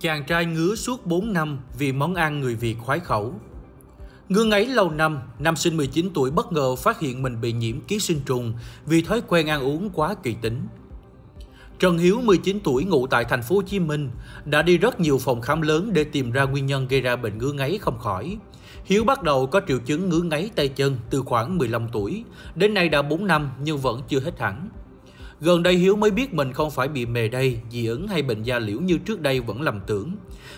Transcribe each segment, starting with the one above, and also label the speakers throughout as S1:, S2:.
S1: Chàng trai ngứa suốt 4 năm vì món ăn người Việt khoái khẩu. Ngứa ấy lâu năm, nam sinh 19 tuổi bất ngờ phát hiện mình bị nhiễm ký sinh trùng vì thói quen ăn uống quá kỳ tính. Trần Hiếu 19 tuổi ngụ tại thành phố Hồ Chí Minh đã đi rất nhiều phòng khám lớn để tìm ra nguyên nhân gây ra bệnh ngứa ngáy không khỏi. Hiếu bắt đầu có triệu chứng ngứa ngáy tay chân từ khoảng 15 tuổi, đến nay đã 4 năm nhưng vẫn chưa hết hẳn. Gần đây Hiếu mới biết mình không phải bị mề đay, dị ứng hay bệnh da liễu như trước đây vẫn lầm tưởng.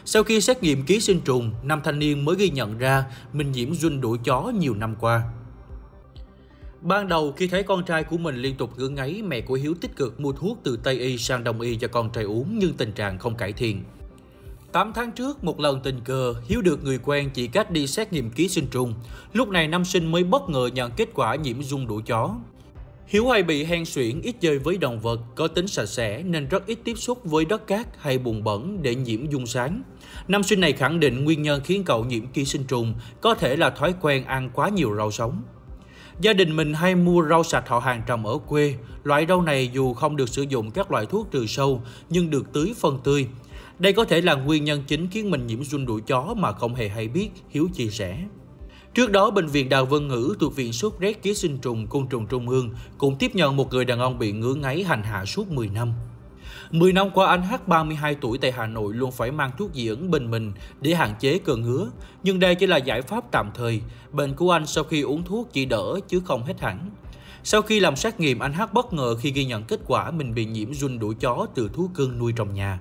S1: Sau khi xét nghiệm ký sinh trùng, nam thanh niên mới ghi nhận ra mình nhiễm run đuổi chó nhiều năm qua. Ban đầu khi thấy con trai của mình liên tục ngứa ngáy, mẹ của Hiếu tích cực mua thuốc từ Tây Y sang Đông Y cho con trai uống nhưng tình trạng không cải thiện. 8 tháng trước, một lần tình cờ, Hiếu được người quen chỉ cách đi xét nghiệm ký sinh trùng. Lúc này nam sinh mới bất ngờ nhận kết quả nhiễm run đuổi chó. Hiếu hay bị hen suyễn ít chơi với động vật có tính sạch sẽ nên rất ít tiếp xúc với đất cát hay bùn bẩn để nhiễm dung sáng. Nam sinh này khẳng định nguyên nhân khiến cậu nhiễm ký sinh trùng có thể là thói quen ăn quá nhiều rau sống. Gia đình mình hay mua rau sạch họ hàng trồng ở quê. Loại rau này dù không được sử dụng các loại thuốc trừ sâu nhưng được tưới phân tươi. Đây có thể là nguyên nhân chính khiến mình nhiễm run đuổi chó mà không hề hay biết, Hiếu chia sẻ. Trước đó, Bệnh viện Đào Vân Ngữ thuộc Viện sốt rét ký sinh trùng côn trùng Trung ương cũng tiếp nhận một người đàn ông bị ngứa ngáy hành hạ suốt 10 năm. 10 năm qua, anh H 32 tuổi tại Hà Nội luôn phải mang thuốc dị ứng bên mình để hạn chế cơn ngứa. Nhưng đây chỉ là giải pháp tạm thời. Bệnh của anh sau khi uống thuốc chỉ đỡ chứ không hết hẳn. Sau khi làm xét nghiệm, anh H bất ngờ khi ghi nhận kết quả mình bị nhiễm run đuổi chó từ thú cưng nuôi trong nhà.